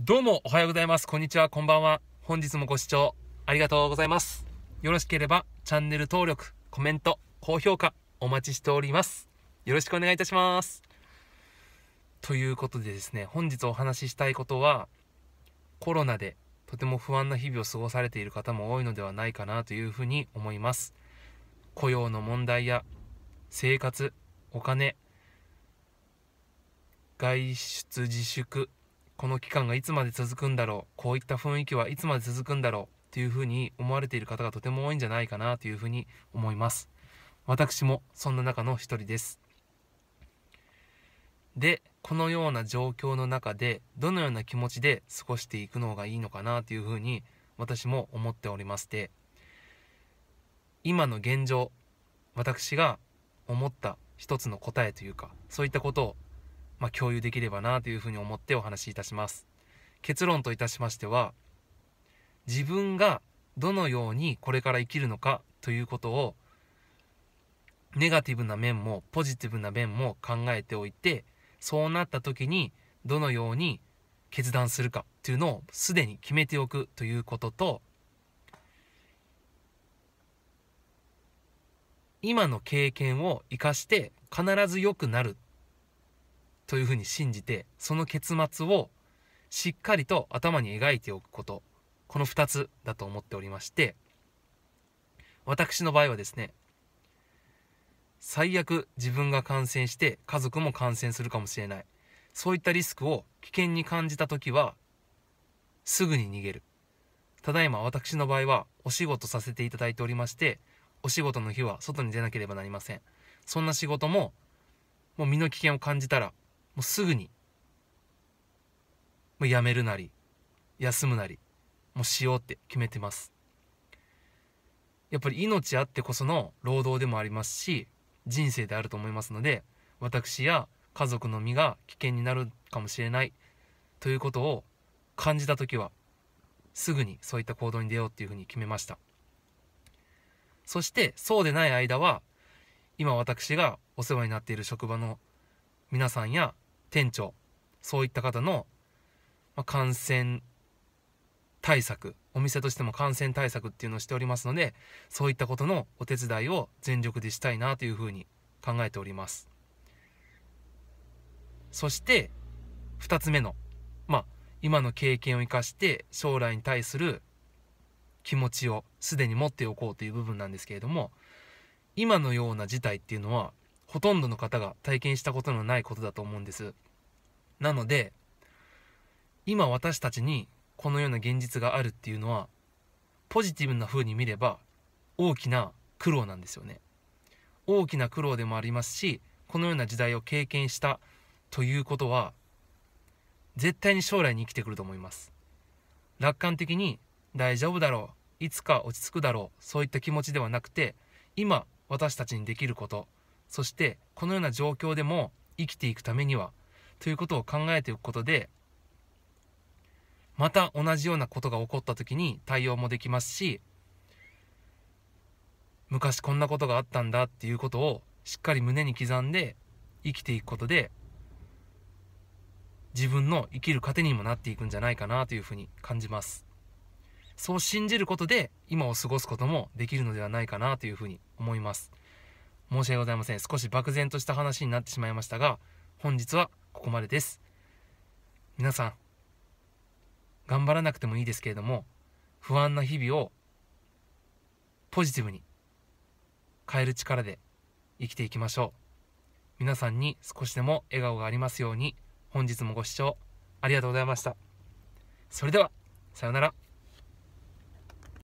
どうもおはようございます。こんにちは、こんばんは。本日もご視聴ありがとうございます。よろしければチャンネル登録、コメント、高評価お待ちしております。よろしくお願いいたします。ということでですね、本日お話ししたいことは、コロナでとても不安な日々を過ごされている方も多いのではないかなというふうに思います。雇用の問題や生活、お金、外出自粛この期間がいつまで続くんだろうこういった雰囲気はいつまで続くんだろうというふうに思われている方がとても多いんじゃないかなというふうに思います私もそんな中の一人ですでこのような状況の中でどのような気持ちで過ごしていくのがいいのかなというふうに私も思っておりまして今の現状私が思った一つの答えというかそういったことをまあ、共有できればなというふうに思ってお話しいたします。結論といたしましては、自分がどのようにこれから生きるのかということを、ネガティブな面もポジティブな面も考えておいて、そうなった時にどのように決断するかというのをすでに決めておくということと、今の経験を生かして必ず良くなるというふうに信じて、その結末をしっかりと頭に描いておくこと、この2つだと思っておりまして、私の場合はですね、最悪自分が感染して家族も感染するかもしれない。そういったリスクを危険に感じた時は、すぐに逃げる。ただいま私の場合はお仕事させていただいておりまして、お仕事の日は外に出なければなりません。そんな仕事も、もう身の危険を感じたらもうすぐにもう辞めるなり休むなりもうしようって決めてますやっぱり命あってこその労働でもありますし人生であると思いますので私や家族の身が危険になるかもしれないということを感じた時はすぐにそういった行動に出ようっていうふうに決めましたそしてそうでない間は今私がお世話になっている職場の皆さんや店長そういった方の、ま感染対策お店としても感染対策っていうのをしておりますのでそういったことのお手伝いを全力でしたいなというふうに考えておりますそして2つ目のまあ今の経験を生かして将来に対する気持ちをすでに持っておこうという部分なんですけれども今のような事態っていうのはほとんどの方が体験したことのないことだと思うんですなので今私たちにこのような現実があるっていうのはポジティブな風に見れば大きな苦労なんですよね大きな苦労でもありますしこのような時代を経験したということは絶対に将来に生きてくると思います楽観的に大丈夫だろういつか落ち着くだろうそういった気持ちではなくて今私たちにできることそしてこのような状況でも生きていくためにはということを考えておくことで、また同じようなことが起こった時に対応もできますし、昔こんなことがあったんだっていうことをしっかり胸に刻んで生きていくことで、自分の生きる糧にもなっていくんじゃないかなというふうに感じます。そう信じることで今を過ごすこともできるのではないかなというふうに思います。申し訳ございません。少し漠然とした話になってしまいましたが、本日はここまでです皆さん頑張らなくてもいいですけれども不安な日々をポジティブに変える力で生きていきましょう皆さんに少しでも笑顔がありますように本日もご視聴ありがとうございましたそれではさようなら